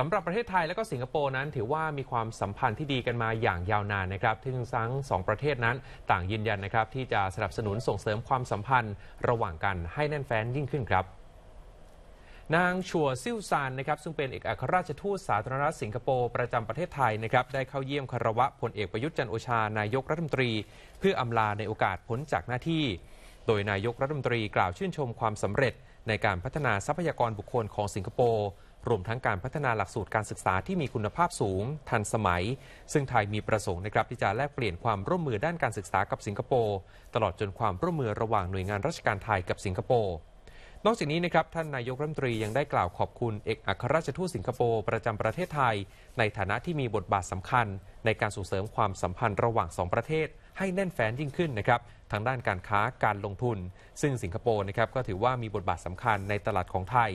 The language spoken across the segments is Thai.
สำหรับประเทศไทยและก็สิงคโปร์นั้นถือว่ามีความสัมพันธ์ที่ดีกันมาอย่างยาวนานนะครับทึ่งทั้งสอง ประเทศนั้นต่างยืนยันนะครับ ที่จะสนับสนุนส่งเสริมความสัมพันธ์ระหว่างกันให้แน่นแฟ้นยิ่งขึ้นครับ นางชัวซิ่วซานนะครับซึ่งเป็นเอกอัครราชทูต สาธารณรัฐสิงคโปร์ประจำประเทศไทยนะครับได้เข้าเยี่ยมคารวะพลเอกประยุทธ์จันโอชานายกรัฐมนตรี เพื่ออาลาในโอกาสพ้นจากหน้าที่ โดยนายกรัฐมนตรีกล่าวชื่นชมความสำเร็จในการพัฒนาทรัพยากรบุคคลของสิงคโปร์รวมทั้งการพัฒนาหลักสูตรการศึกษาที่มีคุณภาพสูงทันสมัย ซึ่งไทยมีประสงค์นะครับที่จะแลกเปลี่ยนความร่วมมือด้านการศึกษากับสิงคโปร์ตลอดจนความร่วมมือระหว่างหน่วยงานราชการไทยกับสิงคโปร์ นอกจากนี้นะครับท่านนายกรัฐมนตรียังได้กล่าวขอบคุณเอกอัครราชทูตสิงคโปร์ประจำประเทศไทย ในฐานะที่มีบทบาทสำคัญ ในการส่งเสริมความสัมพันธ์ระหว่างสองประเทศให้แน่นแฟนยิ่งขึ้นนะครับทางด้านการค้าการลงทุน ซึ่งสิงคโปร์นะครับก็ถือว่ามีบทบาทสำคัญในตลาดของไทย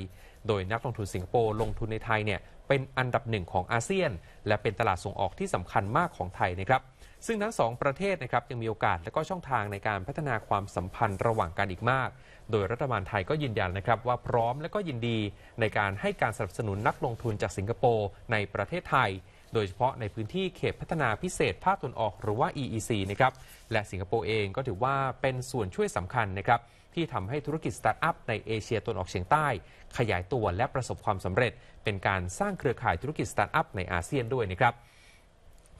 โดยนักลงทุนสิงคโปร์ลงทุนในไทยเนี่ยเป็นอันดับหนึ่งของอาเซียน และเป็นตลาดส่งออกที่สำคัญมากของไทยนะครับซึ่งทั้ง2ประเทศนะครับยังมีโอกาสและก็ช่องทางในการพัฒนาความสัมพันธ์ระหว่างกันอีกมาก โดยรัฐบาลไทยก็ยืนยันนะครับว่าพร้อมและก็ยินดีในการให้การสนับสนุนนักลงทุนจากสิงคโปร์ในประเทศไทยโดยเฉพาะในพื้นที่เขตพัฒนาพิเศษภาคตนออกหรือว่า EEC นะครับและสิงคโปร์เองก็ถือว่าเป็นส่วนช่วยสำคัญนะครับที่ทำให้ธุรกิจ สตาร์ทอัพในเอเชียตนออกเฉียงใต้ ขยายตัวและประสบความสำเร็จ เป็นการสร้างเครือข่ายธุรกิจสตาร์ทอัพในอาเซียนด้วยนะครับ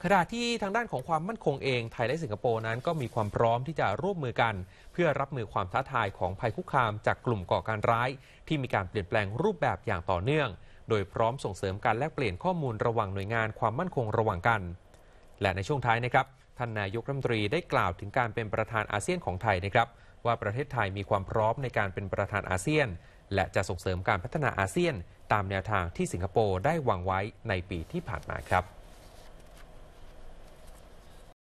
ขณะที่ทางด้านของความมั่นคงเอง ไทยและสิงคโปร์นั้นก็มีความพร้อมที่จะร่วมมือกัน เพื่อรับมือความท้าทายของภัยคุกคามจากกลุ่มก่อการร้าย ที่มีการเปลี่ยนแปลงรูปแบบอย่างต่อเนื่องโดยพร้อมส่งเสริมการแลกเปลี่ยนข้อมูลระหว่างหน่วยงานความมั่นคงระหว่างกัน และในช่วงท้ายนะครับท่านนายกรัฐมนตรีได้กล่าวถึงการเป็นประธานอาเซียนของไทยนะครับ ว่าประเทศไทยมีความพร้อมในการเป็นประธานอาเซียน และจะส่งเสริมการพัฒนาอาเซียน ตามแนวทางที่สิงคโปร์ได้วางไว้ในปีที่ผ่านมาครับ